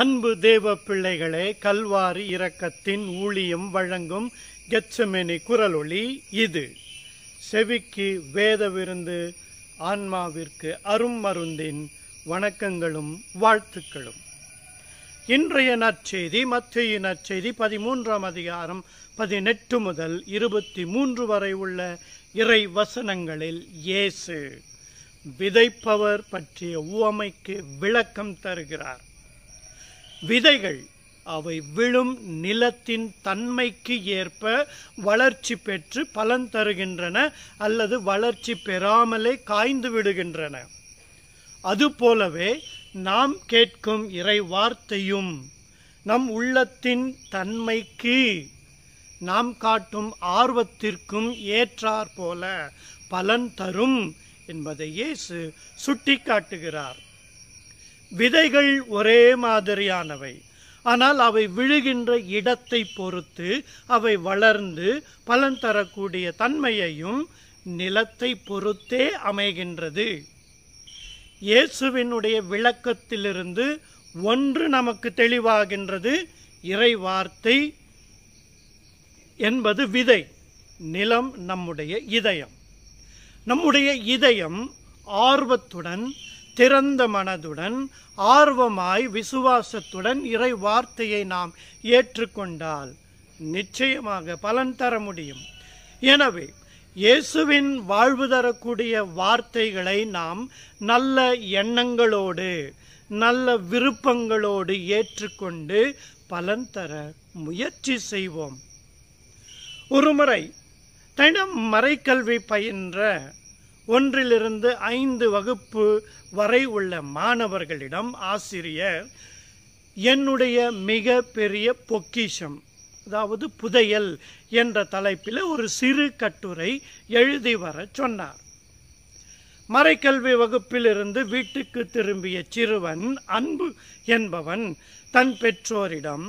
அன்பு தேவ பிள்ளைகளே கல்வாரி இரக்கத்தின் ஊழியம் வழங்கும் கெச்சமெனி குரலொளி இது செவிக்கு வேத விருந்து ஆன்மாவிற்கு அரும் மருந்தின் வணக்கங்களும் வாழ்த்துக்களும் இன்றைய நற்செய்தி மத்திய நற்செய்தி பதிமூன்றாம் அதிகாரம் பதினெட்டு முதல் இருபத்தி மூன்று வரை உள்ள இறை வசனங்களில் இயேசு விதைப்பவர் பற்றிய உவமைக்கு விளக்கம் தருகிறார் விதைகள் அவை விழும் நிலத்தின் தன்மைக்கு ஏற்ப வளர்ச்சி பெற்று பலன் தருகின்றன அல்லது வளர்ச்சி பெறாமலே காய்ந்து விடுகின்றன அதுபோலவே நாம் கேட்கும் இறை வார்த்தையும் நம் உள்ளத்தின் தன்மைக்கு நாம் காட்டும் ஆர்வத்திற்கும் ஏற்றாற்போல பலன் தரும் என்பதை இயேசு சுட்டிக்காட்டுகிறார் விதைகள் ஒரே மாதிரியானவை ஆனால் அவை விழுகின்ற இடத்தை பொறுத்து அவை வளர்ந்து பலன் தரக்கூடிய தன்மையையும் நிலத்தை பொறுத்தே அமைகின்றது இயேசுவினுடைய விளக்கத்திலிருந்து ஒன்று நமக்கு தெளிவாகின்றது இறை வார்த்தை என்பது விதை நிலம் நம்முடைய இதயம் நம்முடைய இதயம் ஆர்வத்துடன் திறந்த மனதுடன் ஆர்வமாய் விசுவாசத்துடன் இறை வார்த்தையை நாம் ஏற்றுக்கொண்டால் நிச்சயமாக பலன் தர முடியும் எனவே இயேசுவின் வாழ்வு தரக்கூடிய வார்த்தைகளை நாம் நல்ல எண்ணங்களோடு நல்ல விருப்பங்களோடு ஏற்றுக்கொண்டு பலன் தர முயற்சி செய்வோம் ஒருமுறை தினம் மறைக்கல்வி பயின்ற ஒன்றிலிருந்து ஐந்து வகுப்பு வரை உள்ள மாணவர்களிடம் ஆசிரியர் என்னுடைய மிக பெரிய பொக்கிஷம் அதாவது புதையல் என்ற தலைப்பில் ஒரு சிறு கட்டுரை எழுதி வர சொன்னார் மறைக்கல்வி வகுப்பிலிருந்து வீட்டுக்கு திரும்பிய சிறுவன் அன்பு என்பவன் தன் பெற்றோரிடம்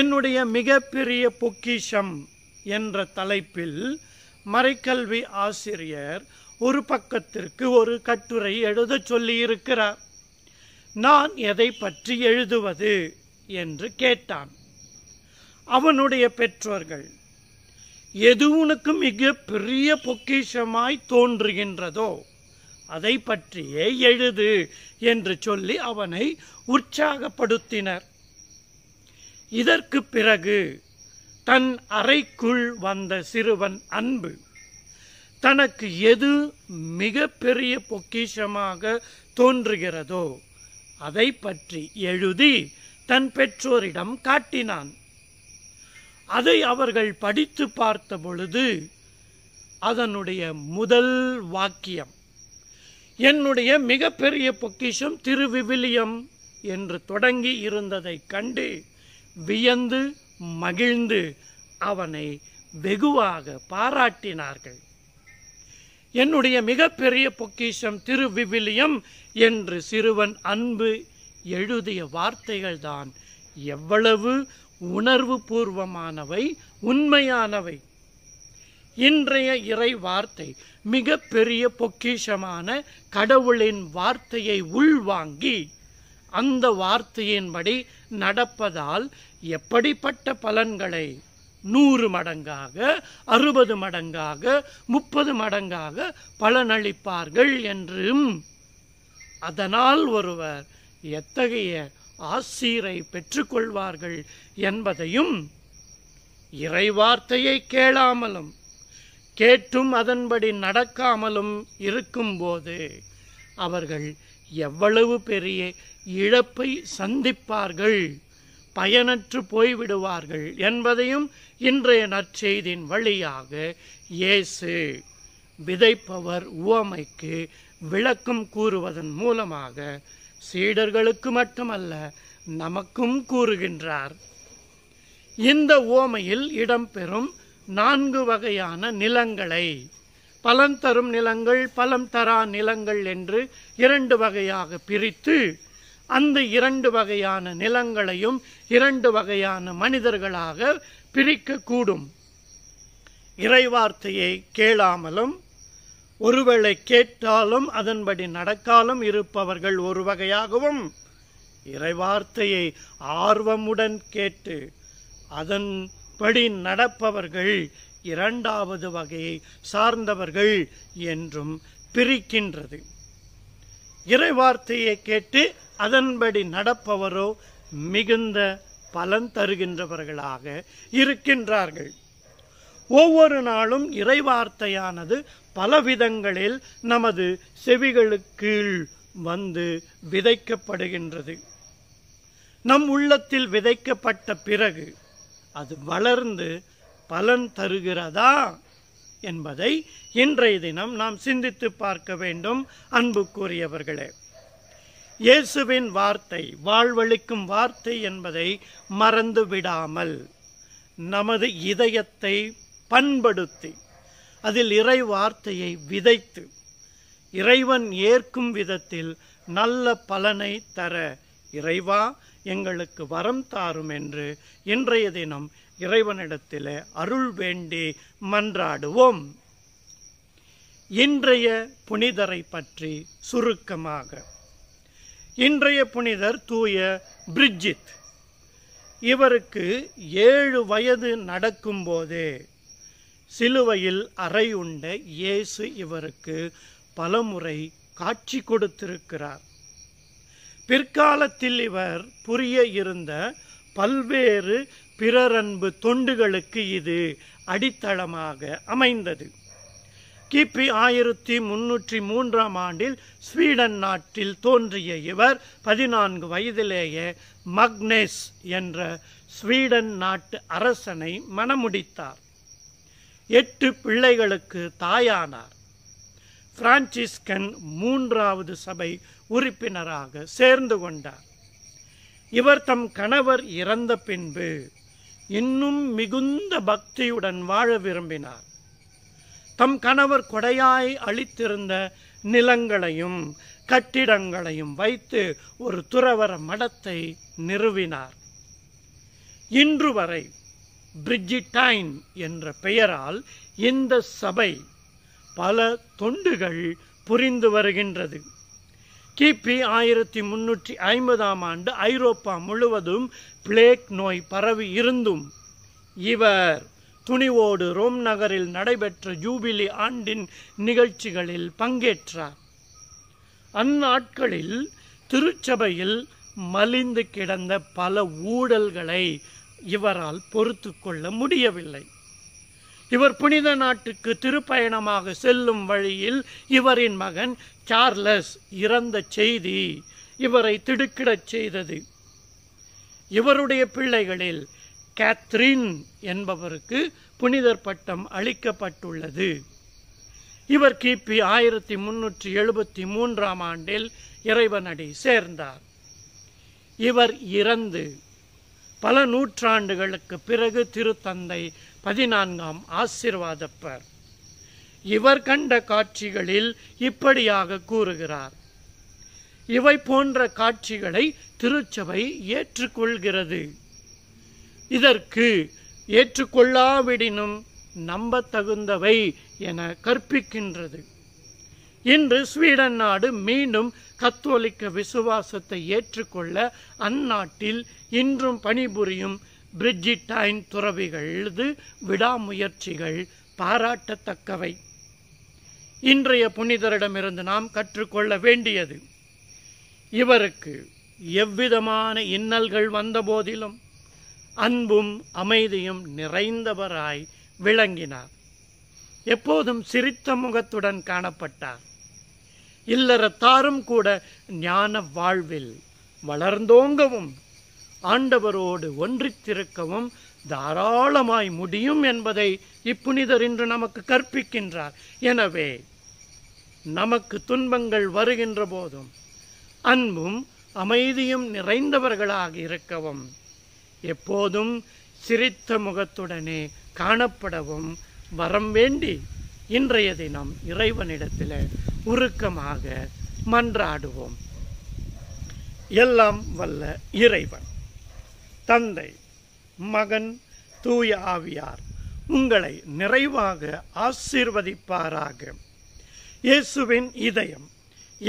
என்னுடைய மிக பெரிய பொக்கிஷம் என்ற தலைப்பில் மறைக்கல்வி ஆசிரியர் ஒரு பக்கத்திற்கு ஒரு கட்டுரை எழுத சொல்லியிருக்கிறார் நான் எதை பற்றி எழுதுவது என்று கேட்டான் அவனுடைய பெற்றோர்கள் எது உனக்கு மிக பெரிய பொக்கிஷமாய் தோன்றுகின்றதோ அதை பற்றியே எழுது என்று சொல்லி அவனை உற்சாகப்படுத்தினர் இதற்கு பிறகு தன் அறைக்குள் வந்த சிறுவன் அன்பு தனக்கு எது மிக பெரிய பொக்கிஷமாக தோன்றுகிறதோ அதை பற்றி எழுதி தன் பெற்றோரிடம் காட்டினான் அதை அவர்கள் படித்து பார்த்த பொழுது அதனுடைய முதல் வாக்கியம் என்னுடைய மிகப்பெரிய பொக்கிஷம் திருவிவிலியம் என்று தொடங்கி இருந்ததை கண்டு வியந்து மகிழ்ந்து அவனை வெகுவாக பாராட்டினார்கள் என்னுடைய மிகப்பெரிய பொக்கிஷம் திருவிவிலியம் என்று சிறுவன் அன்பு எழுதிய வார்த்தைகள்தான் எவ்வளவு உணர்வு பூர்வமானவை உண்மையானவை இன்றைய இறை வார்த்தை மிக பெரிய பொக்கிஷமான கடவுளின் வார்த்தையை உள்வாங்கி அந்த வார்த்தையின்படி நடப்பதால் எப்படிப்பட்ட பலன்களை நூறு மடங்காக அறுபது மடங்காக முப்பது மடங்காக பலனளிப்பார்கள் என்றும் அதனால் ஒருவர் எத்தகைய ஆசீரை பெற்றுக்கொள்வார்கள் என்பதையும் இறைவார்த்தையை கேளாமலும் கேட்டும் அதன்படி நடக்காமலும் இருக்கும்போது அவர்கள் எவ்வளவு பெரிய இழப்பை சந்திப்பார்கள் பயனற்று போய்விடுவார்கள் என்பதையும் இன்றைய நற்செய்தியின் வழியாக இயேசு விதைப்பவர் உவமைக்கு விளக்கம் கூறுவதன் மூலமாக சீடர்களுக்கு மட்டுமல்ல நமக்கும் கூறுகின்றார் இந்த ஓமையில் இடம்பெறும் நான்கு வகையான நிலங்களை பலன் தரும் நிலங்கள் பலம் தரா நிலங்கள் என்று இரண்டு வகையாக பிரித்து அந்த இரண்டு வகையான நிலங்களையும் இரண்டு வகையான மனிதர்களாக பிரிக்கக்கூடும் இறைவார்த்தையை கேளாமலும் ஒருவேளை கேட்டாலும் அதன்படி நடக்காலும் இருப்பவர்கள் ஒரு வகையாகவும் இறைவார்த்தையை ஆர்வமுடன் கேட்டு அதன்படி நடப்பவர்கள் இரண்டாவது வகையை சார்ந்தவர்கள் என்றும் பிரிக்கின்றது இறைவார்த்தையை கேட்டு அதன்படி நடப்பவரோ மிகுந்த பலன் தருகின்றவர்களாக இருக்கின்றார்கள் ஒவ்வொரு நாளும் இறைவார்த்தையானது பலவிதங்களில் நமது செவிகளுக்கு வந்து விதைக்கப்படுகின்றது நம் உள்ளத்தில் விதைக்கப்பட்ட பிறகு அது வளர்ந்து பலன் தருகிறதா என்பதை இன்றைய தினம் நாம் சிந்தித்து பார்க்க வேண்டும் அன்புக்குரியவர்களே இயேசுவின் வார்த்தை வாழ்வளிக்கும் வார்த்தை என்பதை மறந்து விடாமல் நமது இதயத்தை பண்படுத்தி அதில் இறை வார்த்தையை விதைத்து இறைவன் ஏற்கும் விதத்தில் நல்ல பலனை தர இறைவா எங்களுக்கு வரம் தாரும் என்று இன்றைய தினம் இறைவனிடத்தில் அருள் வேண்டி மன்றாடுவோம் இன்றைய புனிதரை பற்றி சுருக்கமாக இன்றைய புனிதர் தூய பிரிட்ஜித் இவருக்கு ஏழு வயது நடக்கும்போதே சிலுவையில் அறை உண்ட இயேசு இவருக்கு பலமுறை காட்சி கொடுத்திருக்கிறார் பிற்காலத்தில் இவர் புரிய இருந்த பல்வேறு பிறரன்பு தொண்டுகளுக்கு இது அடித்தளமாக அமைந்தது கிபி ஆயிரத்தி முன்னூற்றி மூன்றாம் ஆண்டில் ஸ்வீடன் நாட்டில் தோன்றிய இவர் பதினான்கு வயதிலேயே மக்னேஸ் என்ற ஸ்வீடன் நாட்டு அரசனை மணமுடித்தார் எட்டு பிள்ளைகளுக்கு தாயானார் பிரான்சிஸ்கன் மூன்றாவது சபை உறுப்பினராக சேர்ந்து கொண்டார் இவர் தம் கணவர் இறந்த பின்பு இன்னும் மிகுந்த பக்தியுடன் வாழ விரும்பினார் தம் கணவர் கொடையாய் அளித்திருந்த நிலங்களையும் கட்டிடங்களையும் வைத்து ஒரு துறவர மடத்தை நிறுவினார் இன்று வரை பிரிட்ஜிடைன் என்ற பெயரால் இந்த சபை பல தொண்டுகள் புரிந்து வருகின்றது கிபி ஆயிரத்தி முன்னூற்றி ஐம்பதாம் ஆண்டு ஐரோப்பா முழுவதும் பிளேக் நோய் பரவி இருந்தும் இவர் துணிவோடு ரோம் நகரில் நடைபெற்ற ஜூபிலி ஆண்டின் நிகழ்ச்சிகளில் பங்கேற்றார் அந்நாட்களில் திருச்சபையில் மலிந்து கிடந்த பல ஊழல்களை இவரால் பொறுத்து கொள்ள முடியவில்லை இவர் புனித நாட்டுக்கு திருப்பயணமாக செல்லும் வழியில் இவரின் மகன் சார்லஸ் இறந்த செய்தி இவரை திடுக்கிடச் செய்தது இவருடைய பிள்ளைகளில் கேத்ரின் என்பவருக்கு புனிதர் பட்டம் அளிக்கப்பட்டுள்ளது இவர் கிபி ஆயிரத்தி முன்னூற்றி எழுபத்தி மூன்றாம் ஆண்டில் இறைவனடி சேர்ந்தார் இவர் இறந்து பல நூற்றாண்டுகளுக்கு பிறகு திருத்தந்தை பதினான்காம் ஆசிர்வாதப்பர் இவர் கண்ட காட்சிகளில் இப்படியாக கூறுகிறார் இவை போன்ற காட்சிகளை திருச்சபை ஏற்றுக்கொள்கிறது இதற்கு ஏற்றுக்கொள்ளாவிடினும் நம்பத்தகுந்தவை என கற்பிக்கின்றது இன்று ஸ்வீடன் நாடு மீண்டும் கத்தோலிக்க விசுவாசத்தை ஏற்றுக்கொள்ள அந்நாட்டில் இன்றும் பணிபுரியும் பிரிட்ஜிடைன் துறவிகளது விடாமுயற்சிகள் பாராட்டத்தக்கவை இன்றைய புனிதரிடமிருந்து நாம் கற்றுக்கொள்ள வேண்டியது இவருக்கு எவ்விதமான இன்னல்கள் வந்தபோதிலும் அன்பும் அமைதியும் நிறைந்தவராய் விளங்கினார் எப்போதும் சிரித்த முகத்துடன் காணப்பட்டார் இல்லறத்தாரும் கூட ஞான வாழ்வில் வளர்ந்தோங்கவும் ஆண்டவரோடு ஒன்றித்திருக்கவும் தாராளமாய் முடியும் என்பதை இப்புனிதர் இன்று நமக்கு கற்பிக்கின்றார் எனவே நமக்கு துன்பங்கள் வருகின்ற போதும் அன்பும் அமைதியும் நிறைந்தவர்களாக இருக்கவும் எப்போதும் சிரித்த முகத்துடனே காணப்படவும் வரம் வேண்டி இன்றைய தினம் இறைவனிடத்தில் உருக்கமாக மன்றாடுவோம் எல்லாம் வல்ல இறைவன் தந்தை மகன் தூய ஆவியார் உங்களை நிறைவாக ஆசீர்வதிப்பாராக இயேசுவின் இதயம்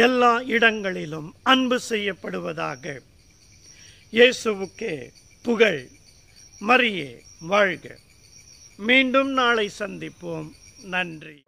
எல்லா இடங்களிலும் அன்பு செய்யப்படுவதாக இயேசுவுக்கே புகழ் மரியே வாழ்க மீண்டும் நாளை சந்திப்போம் நன்றி